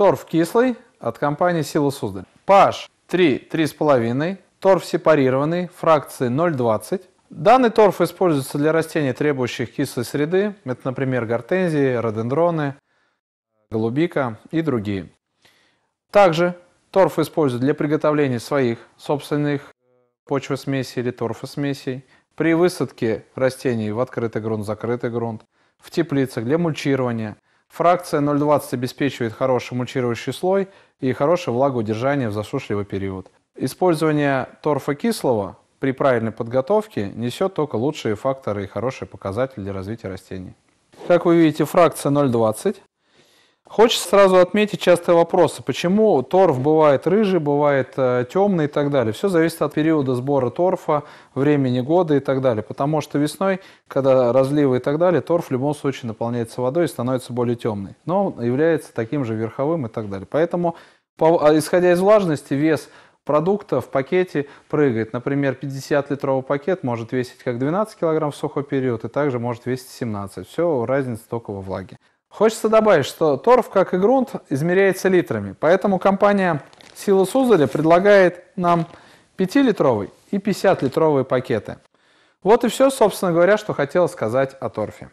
Торф кислый от компании Сила Суздаль. PH 3, 3,5. Торф сепарированный, фракции 0,20. Данный торф используется для растений, требующих кислой среды. Это, например, гортензии, рододендроны, голубика и другие. Также торф используют для приготовления своих собственных почвосмесей или торфосмесей, при высадке растений в открытый грунт, закрытый грунт, в теплицах для мульчирования – Фракция 0,20 обеспечивает хороший мульчирующий слой и хорошее влагоудержание в засушливый период. Использование торфа кислого при правильной подготовке несет только лучшие факторы и хорошие показатели для развития растений. Как вы видите, фракция 0,20 Хочется сразу отметить частые вопросы. Почему торф бывает рыжий, бывает э, темный и так далее? Все зависит от периода сбора торфа, времени года и так далее. Потому что весной, когда разливы и так далее, торф в любом случае наполняется водой и становится более темный. Но является таким же верховым и так далее. Поэтому, а, исходя из влажности, вес продукта в пакете прыгает. Например, 50-литровый пакет может весить как 12 кг в сухой период и также может весить 17. Все, разница только во влаге. Хочется добавить, что торф, как и грунт, измеряется литрами, поэтому компания «Сила Сузоля» предлагает нам 5-литровый и 50-литровые пакеты. Вот и все, собственно говоря, что хотел сказать о торфе.